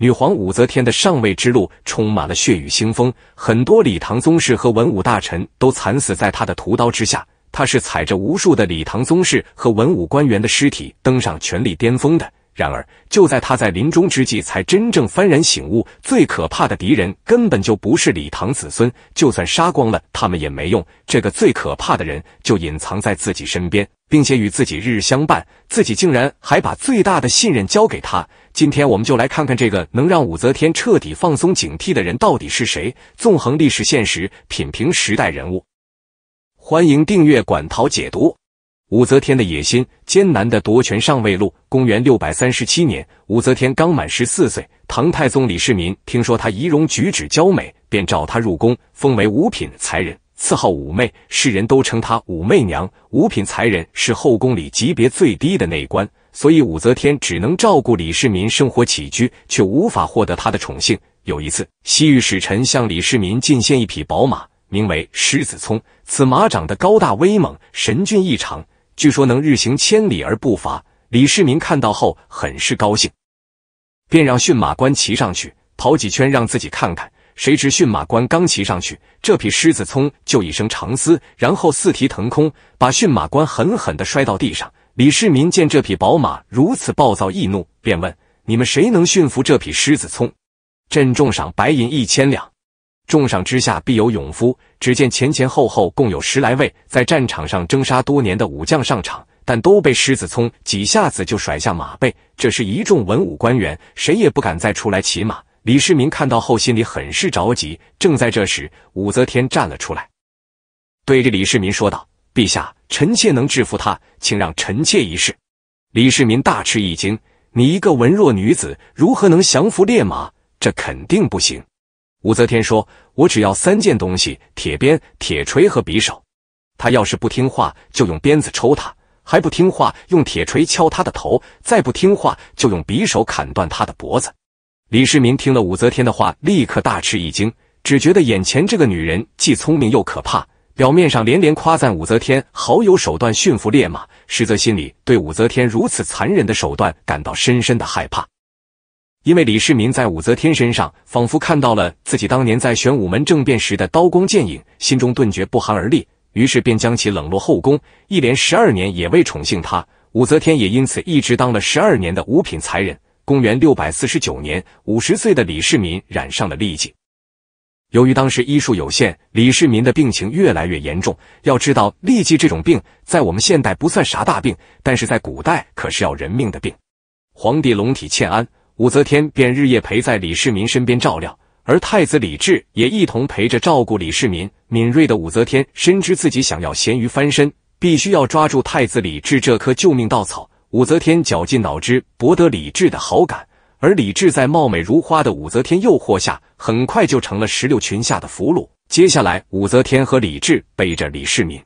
女皇武则天的上位之路充满了血雨腥风，很多李唐宗室和文武大臣都惨死在他的屠刀之下。她是踩着无数的李唐宗室和文武官员的尸体登上权力巅峰的。然而，就在她在临终之际，才真正幡然醒悟：最可怕的敌人根本就不是李唐子孙，就算杀光了他们也没用。这个最可怕的人就隐藏在自己身边，并且与自己日日相伴。自己竟然还把最大的信任交给他。今天我们就来看看这个能让武则天彻底放松警惕的人到底是谁。纵横历史现实，品评时代人物。欢迎订阅管陶解读《武则天的野心：艰难的夺权上位路》。公元六百三十七年，武则天刚满十四岁，唐太宗李世民听说她仪容举止娇美，便召她入宫，封为五品才人，赐号武媚，世人都称她武媚娘。五品才人是后宫里级别最低的内官。所以，武则天只能照顾李世民生活起居，却无法获得他的宠幸。有一次，西域使臣向李世民进献一匹宝马，名为狮子聪。此马长得高大威猛，神俊异常，据说能日行千里而不乏。李世民看到后很是高兴，便让驯马官骑上去跑几圈，让自己看看。谁知驯马官刚骑上去，这匹狮子聪就一声长嘶，然后四蹄腾空，把驯马官狠狠地摔到地上。李世民见这匹宝马如此暴躁易怒，便问：“你们谁能驯服这匹狮子聪？”朕重赏白银一千两，重赏之下必有勇夫。”只见前前后后共有十来位在战场上征杀多年的武将上场，但都被狮子聪几下子就甩下马背。这是一众文武官员，谁也不敢再出来骑马。李世民看到后心里很是着急。正在这时，武则天站了出来，对着李世民说道。陛下，臣妾能制服他，请让臣妾一试。李世民大吃一惊：“你一个文弱女子，如何能降服烈马？这肯定不行。”武则天说：“我只要三件东西：铁鞭、铁锤和匕首。他要是不听话，就用鞭子抽他；还不听话，用铁锤敲他的头；再不听话，就用匕首砍断他的脖子。”李世民听了武则天的话，立刻大吃一惊，只觉得眼前这个女人既聪明又可怕。表面上连连夸赞武则天好有手段驯服烈马，实则心里对武则天如此残忍的手段感到深深的害怕。因为李世民在武则天身上仿佛看到了自己当年在玄武门政变时的刀光剑影，心中顿觉不寒而栗，于是便将其冷落后宫，一连十二年也未宠幸她。武则天也因此一直当了十二年的五品才人。公元六百四十九年，五十岁的李世民染上了痢疾。由于当时医术有限，李世民的病情越来越严重。要知道痢疾这种病，在我们现代不算啥大病，但是在古代可是要人命的病。皇帝龙体欠安，武则天便日夜陪在李世民身边照料，而太子李治也一同陪着照顾李世民。敏锐的武则天深知自己想要咸鱼翻身，必须要抓住太子李治这棵救命稻草。武则天绞尽脑汁博得李治的好感。而李治在貌美如花的武则天诱惑下，很快就成了石榴裙下的俘虏。接下来，武则天和李治背着李世民，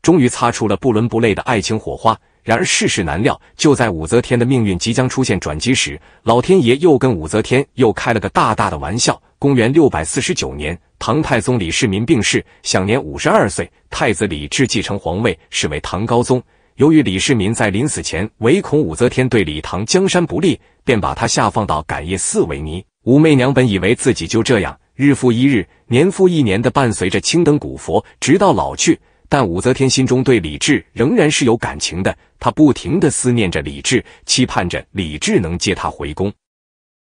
终于擦出了不伦不类的爱情火花。然而世事难料，就在武则天的命运即将出现转机时，老天爷又跟武则天又开了个大大的玩笑。公元六百四十九年，唐太宗李世民病逝，享年五十二岁，太子李治继承皇位，是为唐高宗。由于李世民在临死前唯恐武则天对李唐江山不利，便把他下放到感业寺为尼。武媚娘本以为自己就这样日复一日、年复一年的伴随着青灯古佛，直到老去。但武则天心中对李治仍然是有感情的，她不停地思念着李治，期盼着李治能接她回宫。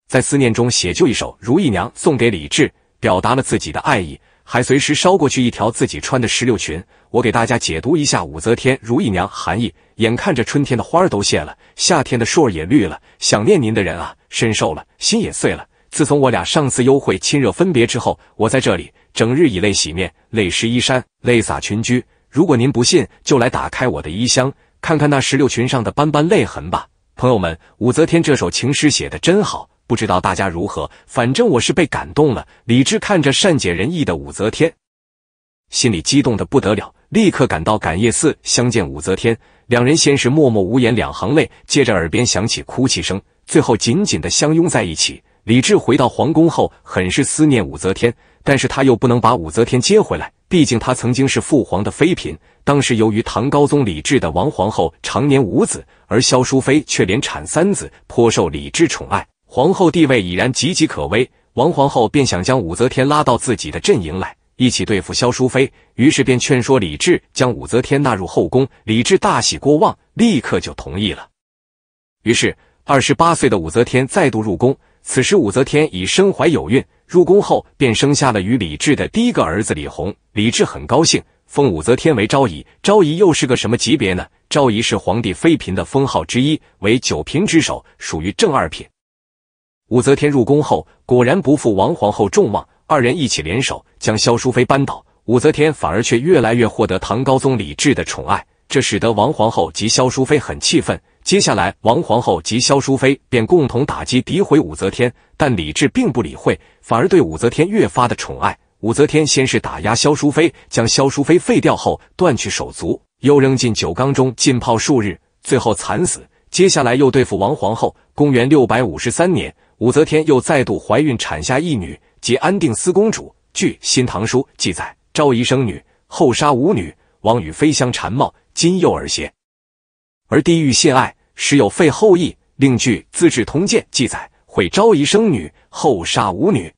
在思念中写就一首《如意娘》，送给李治，表达了自己的爱意。还随时捎过去一条自己穿的石榴裙，我给大家解读一下武则天如意娘含义。眼看着春天的花儿都谢了，夏天的树也绿了，想念您的人啊，身受了，心也碎了。自从我俩上次幽会亲热分别之后，我在这里整日以泪洗面，泪湿衣衫，泪洒裙居。如果您不信，就来打开我的衣箱，看看那石榴裙上的斑斑泪痕吧。朋友们，武则天这首情诗写的真好。不知道大家如何，反正我是被感动了。李治看着善解人意的武则天，心里激动的不得了，立刻赶到感业寺相见。武则天两人先是默默无言，两行泪，接着耳边响起哭泣声，最后紧紧的相拥在一起。李治回到皇宫后，很是思念武则天，但是他又不能把武则天接回来，毕竟他曾经是父皇的妃嫔。当时由于唐高宗李治的王皇后常年无子，而萧淑妃却连产三子，颇受李治宠爱。皇后地位已然岌岌可危，王皇后便想将武则天拉到自己的阵营来，一起对付萧淑妃。于是便劝说李治将武则天纳入后宫。李治大喜过望，立刻就同意了。于是二十八岁的武则天再度入宫。此时武则天已身怀有孕，入宫后便生下了与李治的第一个儿子李弘。李治很高兴，封武则天为昭仪。昭仪又是个什么级别呢？昭仪是皇帝妃嫔的封号之一，为九嫔之首，属于正二品。武则天入宫后，果然不负王皇后众望，二人一起联手将萧淑妃扳倒。武则天反而却越来越获得唐高宗李治的宠爱，这使得王皇后及萧淑妃很气愤。接下来，王皇后及萧淑妃便共同打击诋毁武则天，但李治并不理会，反而对武则天越发的宠爱。武则天先是打压萧淑妃，将萧淑妃废掉后断去手足，又扔进酒缸中浸泡数日，最后惨死。接下来又对付王皇后。公元六百五十三年。武则天又再度怀孕，产下一女，即安定思公主。据《新唐书》记载，昭仪生女后杀五女，王与妃相缠茂，今幼而邪。而地狱信爱时有废后意。另据《资治通鉴》记载，会昭仪生女后杀五女，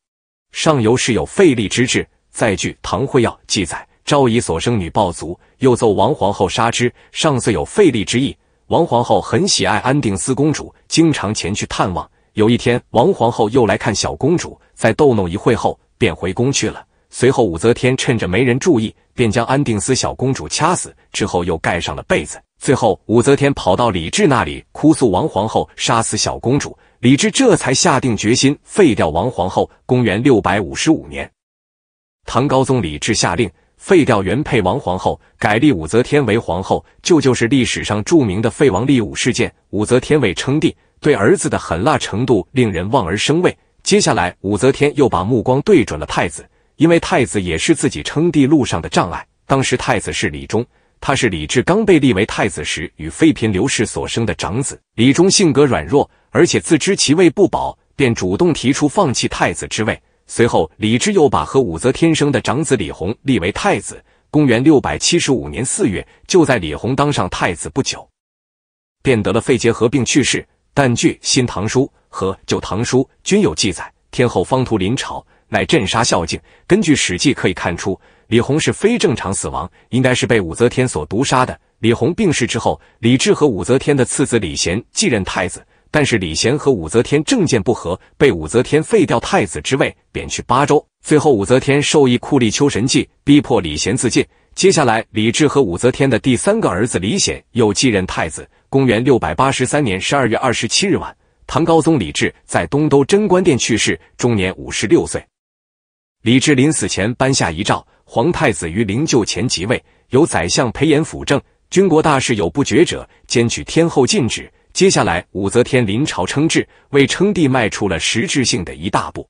上游时有废立之志。再据《唐会要》记载，昭仪所生女暴族，又奏王皇后杀之，上虽有废立之意。王皇后很喜爱安定思公主，经常前去探望。有一天，王皇后又来看小公主，在逗弄一会后，便回宫去了。随后，武则天趁着没人注意，便将安定司小公主掐死，之后又盖上了被子。最后，武则天跑到李治那里哭诉王皇后杀死小公主，李治这才下定决心废掉王皇后。公元六百五十五年，唐高宗李治下令废掉原配王皇后，改立武则天为皇后，这就是历史上著名的废王立武事件。武则天为称帝。对儿子的狠辣程度令人望而生畏。接下来，武则天又把目光对准了太子，因为太子也是自己称帝路上的障碍。当时太子是李忠，他是李治刚被立为太子时与妃嫔刘氏所生的长子。李忠性格软弱，而且自知其位不保，便主动提出放弃太子之位。随后，李治又把和武则天生的长子李弘立为太子。公元六百七十五年四月，就在李弘当上太子不久，便得了肺结核病去世。但据《新唐书》和《旧唐书》均有记载，天后方图临朝，乃镇杀孝敬。根据《史记》可以看出，李弘是非正常死亡，应该是被武则天所毒杀的。李弘病逝之后，李治和武则天的次子李贤继任太子，但是李贤和武则天政见不合，被武则天废掉太子之位，贬去巴州。最后，武则天授意酷吏丘神记，逼迫李贤自尽。接下来，李治和武则天的第三个儿子李显又继任太子。公元六百八十三年十二月二十七日晚，唐高宗李治在东都贞观殿去世，终年五十六岁。李治临死前颁下遗诏，皇太子于灵柩前即位，由宰相裴炎辅政，军国大事有不决者，兼取天后进旨。接下来，武则天临朝称制，为称帝迈出了实质性的一大步。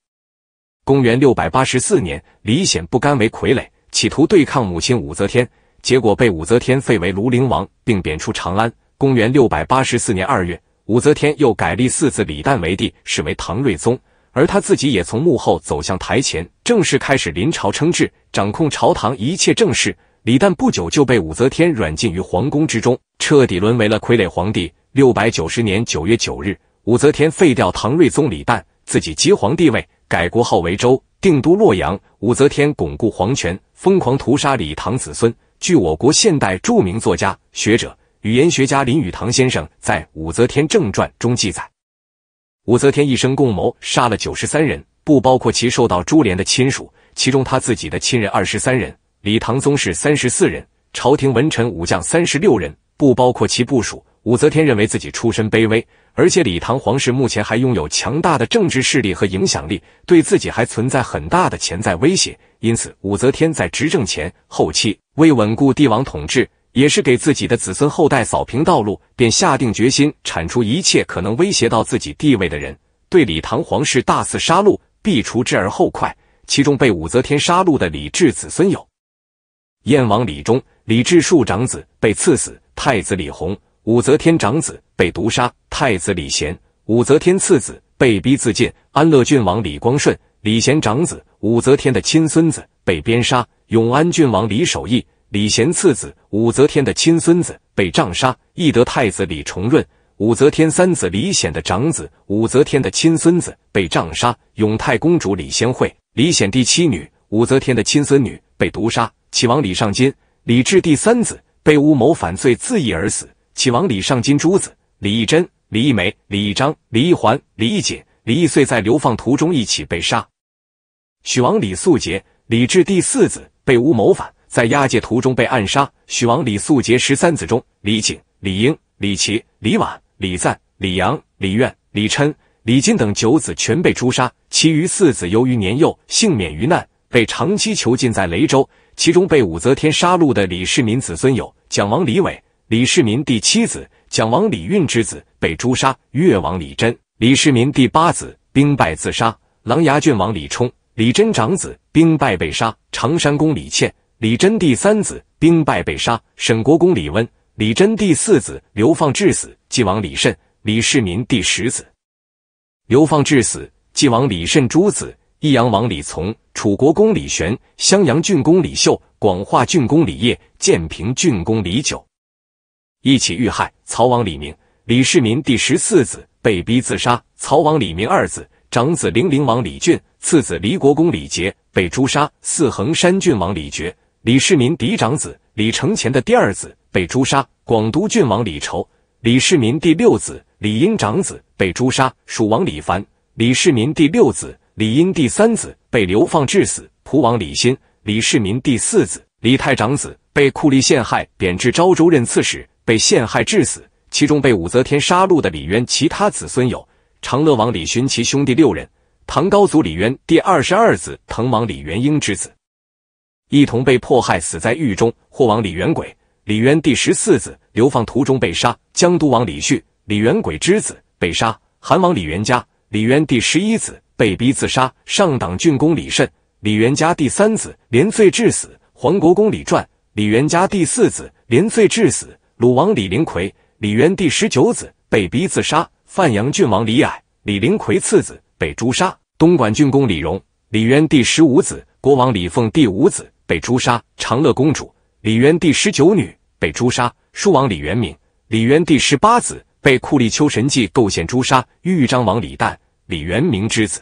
公元六百八十四年，李显不甘为傀儡，企图对抗母亲武则天，结果被武则天废为庐陵王，并贬出长安。公元六百八十四年二月，武则天又改立四子李旦为帝，是为唐睿宗，而他自己也从幕后走向台前，正式开始临朝称制，掌控朝堂一切政事。李旦不久就被武则天软禁于皇宫之中，彻底沦为了傀儡皇帝。六百九十年九月九日，武则天废掉唐睿宗李旦，自己即皇帝位，改国号为周，定都洛阳。武则天巩固皇权，疯狂屠杀李唐子孙。据我国现代著名作家、学者。语言学家林语堂先生在《武则天正传》中记载，武则天一生共谋杀了九十三人，不包括其受到株连的亲属。其中，他自己的亲人二十三人，李唐宗室三十四人，朝廷文臣武将三十六人，不包括其部属。武则天认为自己出身卑微，而且李唐皇室目前还拥有强大的政治势力和影响力，对自己还存在很大的潜在威胁。因此，武则天在执政前后期为稳固帝王统治。也是给自己的子孙后代扫平道路，便下定决心铲除一切可能威胁到自己地位的人，对李唐皇室大肆杀戮，必除之而后快。其中被武则天杀戮的李治子孙有：燕王李忠（李治庶长子）被赐死；太子李弘（武则天长子）被毒杀；太子李贤（武则天次子）被逼自尽；安乐郡王李光顺（李贤长子，武则天的亲孙子）被鞭杀；永安郡王李守义。李贤次子，武则天的亲孙子，被杖杀；懿德太子李重润，武则天三子李显的长子，武则天的亲孙子，被杖杀；永泰公主李仙惠，李显第七女，武则天的亲孙女，被毒杀；齐王李尚金，李治第三子，被诬谋反罪自缢而死；齐王李尚金诸子李义珍、李义梅、李义章、李义环、李义锦、李义遂在流放途中一起被杀；许王李素杰，李治第四子，被诬谋反。在押解途中被暗杀，许王李素杰十三子中，李景、李英、李琦、李婉、李赞、李阳、李苑、李琛、李金等九子全被诛杀，其余四子由于年幼幸免于难，被长期囚禁在雷州。其中被武则天杀戮的李世民子孙有：蒋王李伟（李世民第七子）、蒋王李运之子被诛杀；越王李贞（李世民第八子）兵败自杀；琅琊郡王李冲（李贞长子）兵败被杀；长山公李倩。李贞第三子兵败被杀，沈国公李温；李贞第四子流放致死，晋王李慎；李世民第十子流放致死，晋王李慎诸子：益阳王李从、楚国公李玄、襄阳郡公李秀、广化郡公李业、建平郡公李九，一起遇害。曹王李明，李世民第十四子，被逼自杀。曹王李明二子，长子陵陵王李俊，次子离国公李杰被诛杀。四横山郡王李珏。李世民嫡长子李承乾的第二子被诛杀，广都郡王李畴；李世民第六子李英长子被诛杀，蜀王李凡；李世民第六子李英第三子被流放致死，蒲王李欣；李世民第四子李泰长子被酷吏陷害贬至昭州任刺史，被陷害致死。其中被武则天杀戮的李渊其他子孙有：长乐王李寻其兄弟六人，唐高祖李渊第二十二子滕王李元婴之子。一同被迫害死在狱中。霍王李元轨，李渊第十四子，流放途中被杀。江都王李旭，李元轨之子，被杀。韩王李元嘉，李渊第十一子，被逼自杀。上党郡公李慎，李元嘉第三子，连罪致死。黄国公李传，李元嘉第四子，连罪致死。鲁王李林奎，李渊第十九子，被逼自杀。范阳郡王李矮，李林奎次子，被诛杀。东莞郡公李荣，李渊第十五子，国王李凤第五子。被诛杀，长乐公主李渊第十九女被诛杀；舒王李元明，李渊第十八子被酷吏丘神记构陷诛杀；豫章王李旦，李元明之子，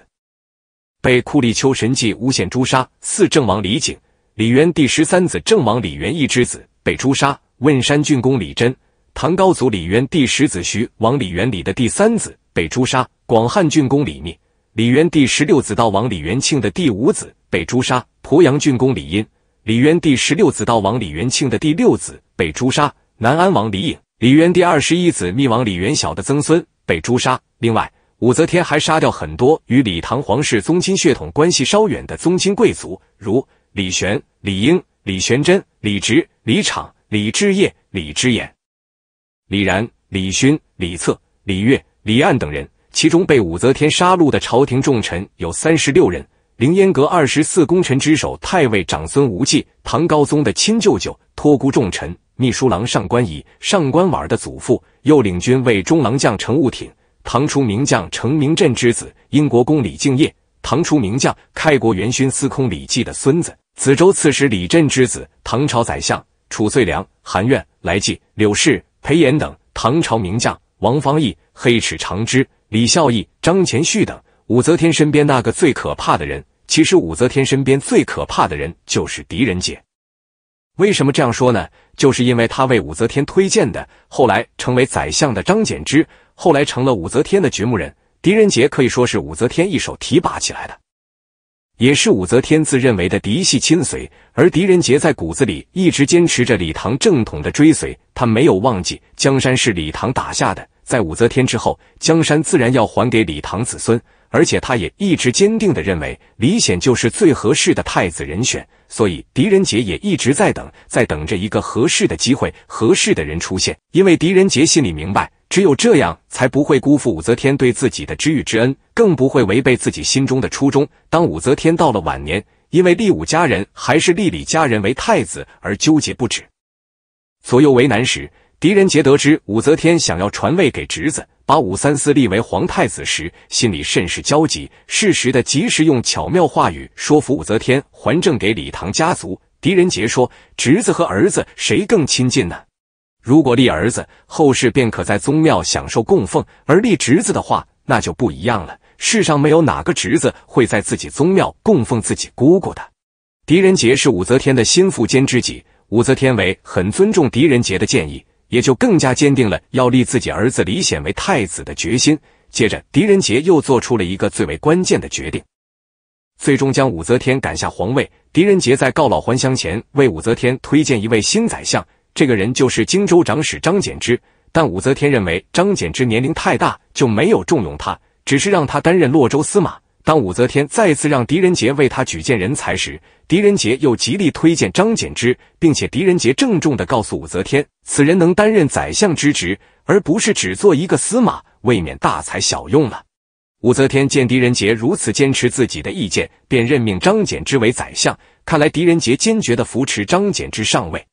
被酷吏丘神记诬陷诛杀；四正王李景，李渊第十三子，正王李元义之子被诛杀；汶山郡公李贞，唐高祖李渊第十子徐王李元礼的第三子被诛杀；广汉郡公李密，李渊第十六子道王李元庆的第五子被诛杀；鄱阳郡公李殷。李渊第十六子道王李元庆的第六子被诛杀，南安王李颖；李渊第二十一子密王李元晓的曾孙被诛杀。另外，武则天还杀掉很多与李唐皇室宗亲血统关系稍远的宗亲贵族，如李玄、李英、李玄贞、李直、李敞、李志业、李之言、李然、李勋、李策、李月、李岸等人。其中被武则天杀戮的朝廷重臣有三十六人。凌烟阁二十四功臣之首太尉长孙无忌，唐高宗的亲舅舅，托孤重臣秘书郎上官仪、上官婉儿的祖父，右领军卫中郎将程务挺，唐初名将程明振之子，英国公李敬业，唐初名将开国元勋司空李绩的孙子，梓州刺史李振之子，唐朝宰相褚遂良、韩苑、来济、柳氏、裴炎等唐朝名将王方义、黑齿常之、李孝义、张虔绪等，武则天身边那个最可怕的人。其实武则天身边最可怕的人就是狄仁杰。为什么这样说呢？就是因为他为武则天推荐的，后来成为宰相的张柬之，后来成了武则天的掘墓人。狄仁杰可以说是武则天一手提拔起来的，也是武则天自认为的嫡系亲随。而狄仁杰在骨子里一直坚持着李唐正统的追随，他没有忘记江山是李唐打下的，在武则天之后，江山自然要还给李唐子孙。而且他也一直坚定的认为李显就是最合适的太子人选，所以狄仁杰也一直在等，在等着一个合适的机会、合适的人出现。因为狄仁杰心里明白，只有这样才不会辜负武则天对自己的知遇之恩，更不会违背自己心中的初衷。当武则天到了晚年，因为立武家人还是立李家人为太子而纠结不止，左右为难时，狄仁杰得知武则天想要传位给侄子。把武三思立为皇太子时，心里甚是焦急，适时的及时用巧妙话语说服武则天还政给李唐家族。狄仁杰说：“侄子和儿子谁更亲近呢？如果立儿子，后世便可在宗庙享受供奉；而立侄子的话，那就不一样了。世上没有哪个侄子会在自己宗庙供奉自己姑姑的。”狄仁杰是武则天的心腹兼知己，武则天为很尊重狄仁杰的建议。也就更加坚定了要立自己儿子李显为太子的决心。接着，狄仁杰又做出了一个最为关键的决定，最终将武则天赶下皇位。狄仁杰在告老还乡前，为武则天推荐一位新宰相，这个人就是荆州长史张柬之。但武则天认为张柬之年龄太大，就没有重用他，只是让他担任洛州司马。当武则天再次让狄仁杰为他举荐人才时，狄仁杰又极力推荐张柬之，并且狄仁杰郑重的告诉武则天：“此人能担任宰相之职，而不是只做一个司马，未免大材小用了。”武则天见狄仁杰如此坚持自己的意见，便任命张柬之为宰相。看来狄仁杰坚决的扶持张柬之上位，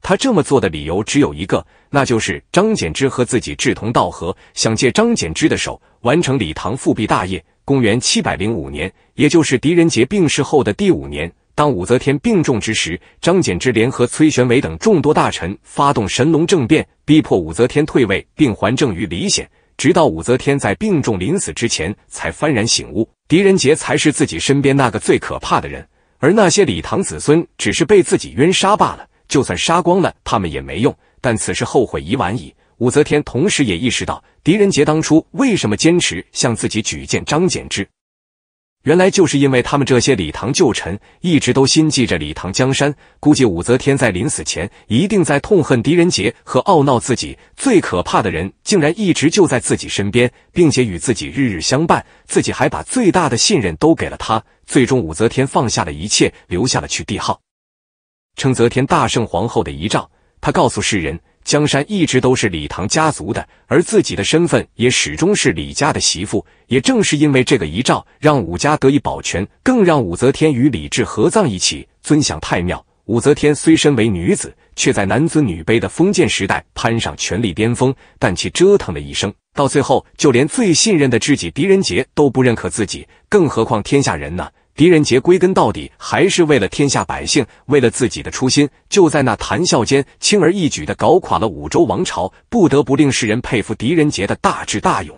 他这么做的理由只有一个，那就是张柬之和自己志同道合，想借张柬之的手完成李唐复辟大业。公元七百零五年，也就是狄仁杰病逝后的第五年，当武则天病重之时，张柬之联合崔玄伟等众多大臣发动神龙政变，逼迫武则天退位，并还政于李显。直到武则天在病重临死之前，才幡然醒悟，狄仁杰才是自己身边那个最可怕的人，而那些李唐子孙只是被自己冤杀罢了。就算杀光了他们也没用，但此时后悔已晚矣。武则天同时也意识到，狄仁杰当初为什么坚持向自己举荐张柬之，原来就是因为他们这些李唐旧臣一直都心系着李唐江山。估计武则天在临死前一定在痛恨狄仁杰和懊恼自己。最可怕的人竟然一直就在自己身边，并且与自己日日相伴。自己还把最大的信任都给了他。最终，武则天放下了一切，留下了《去帝号，称则天大圣皇后的遗诏》，他告诉世人。江山一直都是李唐家族的，而自己的身份也始终是李家的媳妇。也正是因为这个遗诏，让武家得以保全，更让武则天与李治合葬一起，尊享太庙。武则天虽身为女子，却在男尊女卑的封建时代攀上权力巅峰，但其折腾了一生，到最后就连最信任的知己狄仁杰都不认可自己，更何况天下人呢？狄仁杰归根到底还是为了天下百姓，为了自己的初心，就在那谈笑间，轻而易举地搞垮了武周王朝，不得不令世人佩服狄仁杰的大智大勇。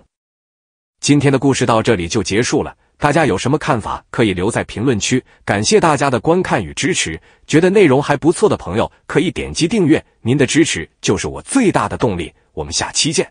今天的故事到这里就结束了，大家有什么看法可以留在评论区。感谢大家的观看与支持，觉得内容还不错的朋友可以点击订阅，您的支持就是我最大的动力。我们下期见。